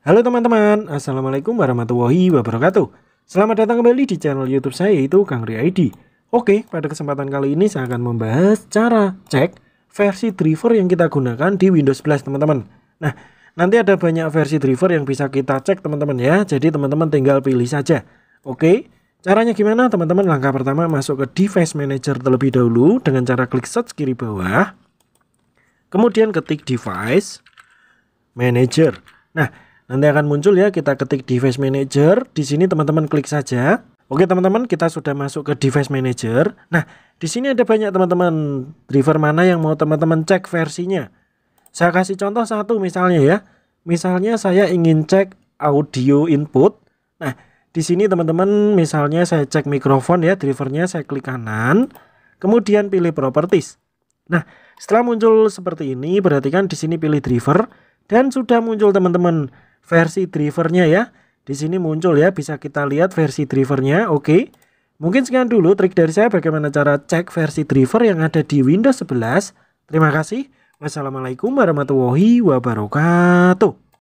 Halo teman-teman, Assalamualaikum warahmatullahi wabarakatuh Selamat datang kembali di channel youtube saya yaitu Kang Ria ID Oke, pada kesempatan kali ini saya akan membahas cara cek versi driver yang kita gunakan di Windows 11 teman-teman Nah, nanti ada banyak versi driver yang bisa kita cek teman-teman ya Jadi teman-teman tinggal pilih saja Oke, caranya gimana teman-teman? Langkah pertama masuk ke device manager terlebih dahulu Dengan cara klik search kiri bawah Kemudian ketik device manager Nah, Nanti akan muncul ya, kita ketik device manager. Di sini teman-teman klik saja. Oke teman-teman, kita sudah masuk ke device manager. Nah, di sini ada banyak teman-teman driver mana yang mau teman-teman cek versinya. Saya kasih contoh satu misalnya ya. Misalnya saya ingin cek audio input. Nah, di sini teman-teman misalnya saya cek mikrofon ya, drivernya saya klik kanan, kemudian pilih properties. Nah, setelah muncul seperti ini, perhatikan di sini pilih driver dan sudah muncul teman-teman versi drivernya ya. Di sini muncul ya, bisa kita lihat versi drivernya. Oke. Mungkin sekian dulu trik dari saya bagaimana cara cek versi driver yang ada di Windows 11. Terima kasih. Wassalamualaikum warahmatullahi wabarakatuh.